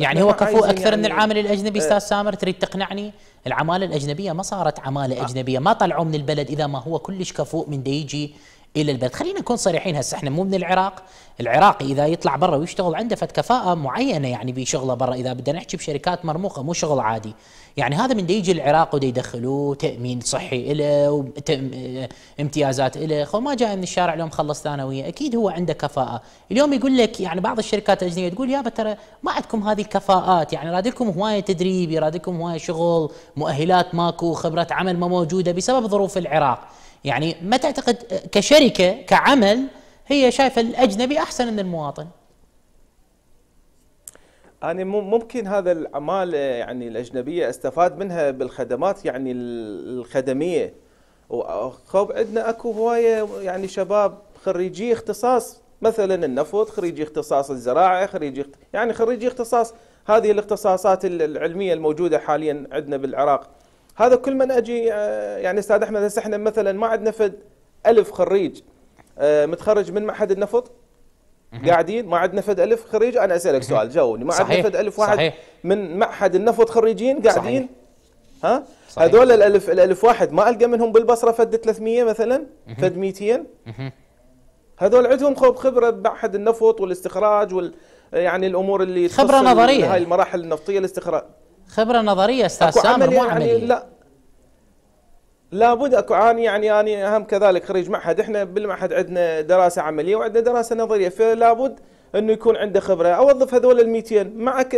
يعني هو كفو اكثر يعني من العامل الاجنبي إيه. استاذ سامر تريد تقنعني العماله الاجنبيه ما صارت عماله آه. اجنبيه ما طلعوا من البلد اذا ما هو كلش كفوء من ديجي الى البلد خلينا نكون صريحين هسه احنا مو من العراق العراقي اذا يطلع برا ويشتغل عنده فد كفاءه معينه يعني بشغله برا اذا بدنا نحكي بشركات مرموقه مو شغل عادي يعني هذا من يجي العراق ودي يدخلوه تامين صحي له وامتيازات آه، امتيازات له خو ما جاء من الشارع اليوم خلص ثانويه اكيد هو عنده كفاءه اليوم يقول لك يعني بعض الشركات الاجنبيه تقول يابا ترى ما عندكم هذه الكفاءات يعني رادكم هوايه تدريب لكم هوايه شغل مؤهلات ماكو خبره عمل ما موجوده بسبب ظروف العراق يعني ما تعتقد كشركه كعمل هي شايفه الاجنبي احسن من المواطن أنا ممكن هذا الأعمال يعني الأجنبية أستفاد منها بالخدمات يعني الخدمية وخب عندنا أكو هواية يعني شباب خريجي اختصاص مثلا النفط خريجي اختصاص الزراعة خريجي يعني خريجي اختصاص هذه الاختصاصات العلمية الموجودة حاليا عندنا بالعراق هذا كل من اجي آه، يعني استاذ احمد هسه احنا مثلا ما عندنا فد ألف خريج آه، متخرج من معهد النفط قاعدين ما عندنا فد ألف خريج انا اسالك سؤال جاوبني ما عندنا فد ألف واحد صحيح. من معهد النفط خريجين قاعدين صحيح. ها صحيح. هذول الألف الألف واحد ما ألقى منهم بالبصرة فد 300 مثلا فد 200 هذول عندهم خبرة بمعهد النفط والاستخراج وال يعني الأمور اللي خبرة نظرية هاي المراحل النفطية الاستخراج خبرة نظرية أستاذ سامر مو عملي. يعني لا لابد اكو عاني يعني انا اهم كذلك خريج معهد احنا بالمعهد عندنا دراسه عمليه وعندنا دراسه نظريه فلابد انه يكون عنده خبره اوظف هذول ال 200 معك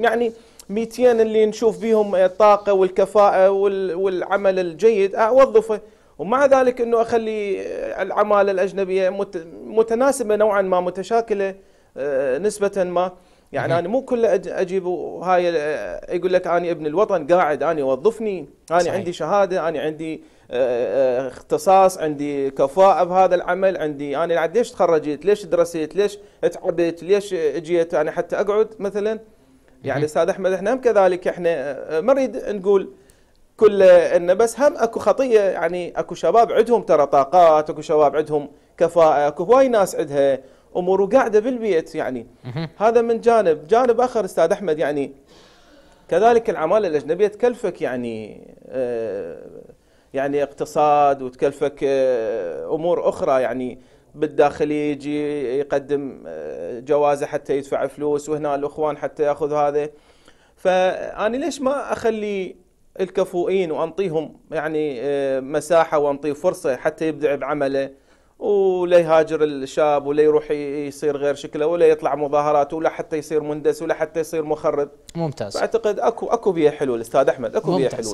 يعني 200 اللي نشوف بيهم الطاقه والكفاءه والعمل الجيد اوظفه ومع ذلك انه اخلي العماله الاجنبيه متناسبه نوعا ما متشاكله آه، نسبه ما يعني انا مو كل اجيب هاي آه، يقول لك انا ابن الوطن قاعد انا وظفني انا صحيح. عندي شهاده انا عندي آه، آه، اختصاص عندي كفاءه بهذا العمل عندي انا ليش تخرجت ليش درست ليش تعبت ليش جيت انا حتى اقعد مثلا يعني استاذ احمد احنا هم كذلك احنا ما نريد نقول كل انه بس هم اكو خطيه يعني اكو شباب عندهم ترى طاقات اكو شباب عندهم كفاءه اكو هواي ناس عندها اموره قاعده بالبيت يعني هذا من جانب جانب اخر استاذ احمد يعني كذلك العماله الاجنبيه تكلفك يعني آه، يعني اقتصاد وتكلفك آه، امور اخرى يعني بالداخل يجي يقدم آه، جوازه حتى يدفع فلوس وهنا الاخوان حتى ياخذ هذا فاني ليش ما اخلي الكفؤين وانطيهم يعني مساحه وانطيه فرصه حتى يبدع بعمله ولا يهاجر الشاب ولا يروح يصير غير شكله ولا يطلع مظاهرات ولا حتى يصير مندس ولا حتى يصير مخرب ممتاز اعتقد اكو اكو بيها حلول استاذ احمد اكو بيها حلول